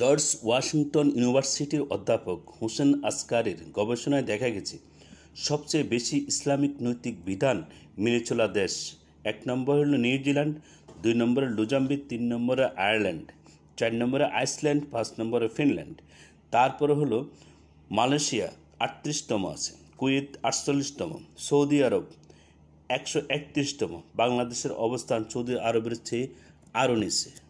George Washington ইউনিভার্সিটির অধ্যাপক হোসেন আসকারের গবেষণায় দেখা গেছে সবচেয়ে বেশি ইসলামিক নৈতিক বিধান মেনে চলা দেশ এক নম্বর হলো নিউজিল্যান্ড দুই নম্বরে লুজাম্বিক তিন নম্বরে আয়ারল্যান্ড চার নম্বরে আইসল্যান্ড পাঁচ নম্বরে ফিনল্যান্ড তারপরে হলো মালয়েশিয়া আটত্রিশতম আছে কুয়েত আটচল্লিশতম সৌদি আরব একশো একত্রিশতম বাংলাদেশের অবস্থান সৌদি আরবের চেয়ে আরও নিচে